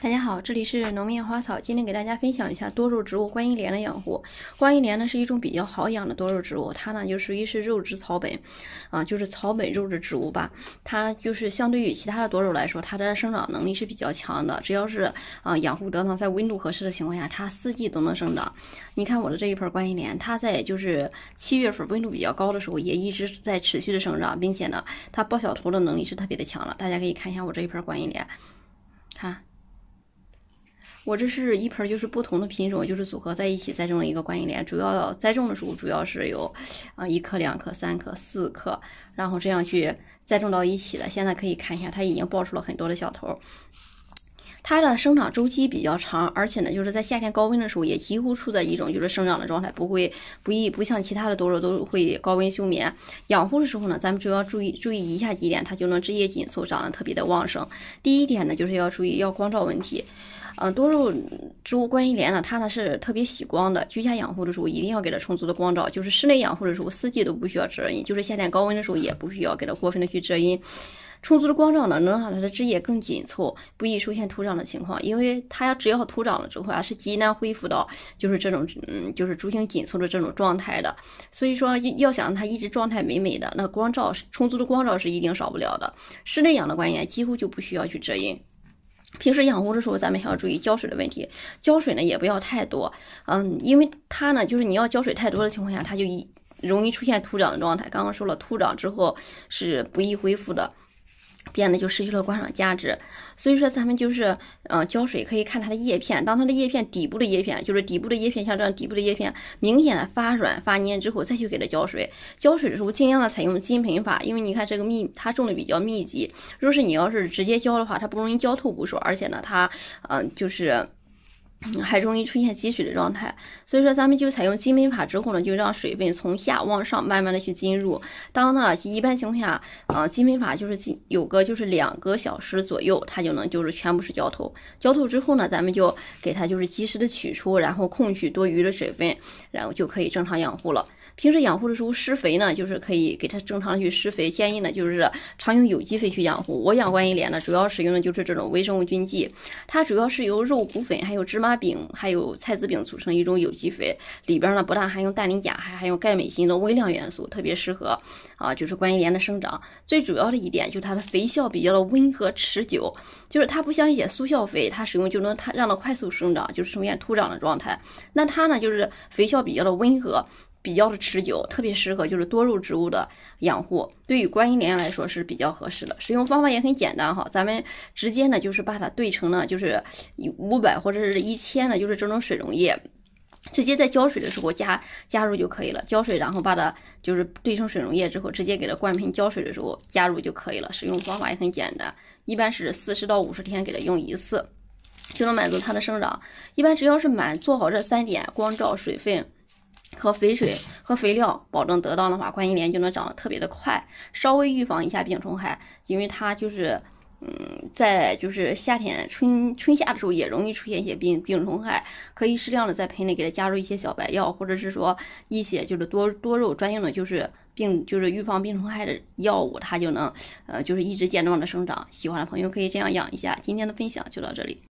大家好，这里是农面花草。今天给大家分享一下多肉植物观音莲的养护。观音莲呢是一种比较好养的多肉植物，它呢就属于是肉质草本，啊，就是草本肉质植物吧。它就是相对于其他的多肉来说，它的生长能力是比较强的。只要是啊养护得当，在温度合适的情况下，它四季都能生长。你看我的这一盆观音莲，它在就是七月份温度比较高的时候，也一直在持续的生长，并且呢，它爆小头的能力是特别的强了。大家可以看一下我这一盆观音莲，看。我这是一盆，就是不同的品种，就是组合在一起栽种的一个观音莲。主要栽种的时候，主要是有，啊，一颗、两颗、三颗、四颗，然后这样去栽种到一起的。现在可以看一下，它已经爆出了很多的小头。它的生长周期比较长，而且呢，就是在夏天高温的时候，也几乎处在一种就是生长的状态，不会不易不像其他的多肉都会高温休眠。养护的时候呢，咱们主要注意注意以下几点，它就能枝叶紧凑，长得特别的旺盛。第一点呢，就是要注意要光照问题。嗯，多肉植物观音莲呢，它呢是特别喜光的，居家养护的时候一定要给它充足的光照，就是室内养护的时候四季都不需要遮阴，就是夏天高温的时候也不需要给它过分的去遮阴。充足的光照呢，能让它的枝叶更紧凑，不易出现徒长的情况。因为它要只要徒长了之后啊，是极难恢复到就是这种嗯，就是株形紧凑的这种状态的。所以说，要想让它一直状态美美的，那光照充足的光照是一定少不了的。室内养的观叶几乎就不需要去遮阴。平时养护的时候，咱们还要注意浇水的问题。浇水呢也不要太多，嗯，因为它呢，就是你要浇水太多的情况下，它就一容易出现徒长的状态。刚刚说了，徒长之后是不易恢复的。变得就失去了观赏价值，所以说咱们就是，嗯，浇水可以看它的叶片，当它的叶片底部的叶片，就是底部的叶片，像这样底部的叶片明显的发软发蔫之后，再去给它浇水。浇水的时候尽量的采用浸盆法，因为你看这个密，它种的比较密集，若是你要是直接浇的话，它不容易浇透不说，而且呢，它，嗯，就是。还容易出现积水的状态，所以说咱们就采用金盆法之后呢，就让水分从下往上慢慢的去进入。当呢一般情况下，啊金本法就是进有个就是两个小时左右，它就能就是全部是浇透。浇透之后呢，咱们就给它就是及时的取出，然后控去多余的水分，然后就可以正常养护了。平时养护的时候施肥呢，就是可以给它正常去施肥，建议呢就是常用有机肥去养护。我养观音莲呢，主要使用的就是这种微生物菌剂，它主要是由肉骨粉还有芝麻。花饼还有菜籽饼组成一种有机肥，里边呢不但含有氮磷钾，还含有钙镁锌的微量元素，特别适合啊，就是关于莲的生长。最主要的一点就是它的肥效比较的温和持久，就是它不像一些速效肥，它使用就能它让它快速生长，就是呈现土长的状态。那它呢，就是肥效比较的温和。比较的持久，特别适合就是多肉植物的养护，对于观音莲来说是比较合适的。使用方法也很简单哈，咱们直接呢就是把它兑成呢就是以五百或者是一千的，就是这种水溶液，直接在浇水的时候加加入就可以了。浇水然后把它就是兑成水溶液之后，直接给它灌瓶浇水的时候加入就可以了。使用方法也很简单，一般是四十到五十天给它用一次，就能满足它的生长。一般只要是满做好这三点，光照、水分。和肥水和肥料保证得当的话，观音莲就能长得特别的快。稍微预防一下病虫害，因为它就是，嗯，在就是夏天春春夏的时候也容易出现一些病病虫害，可以适量的在盆里给它加入一些小白药，或者是说一些就是多多肉专用的就是病就是预防病虫害的药物，它就能呃就是一直健壮的生长。喜欢的朋友可以这样养一下。今天的分享就到这里。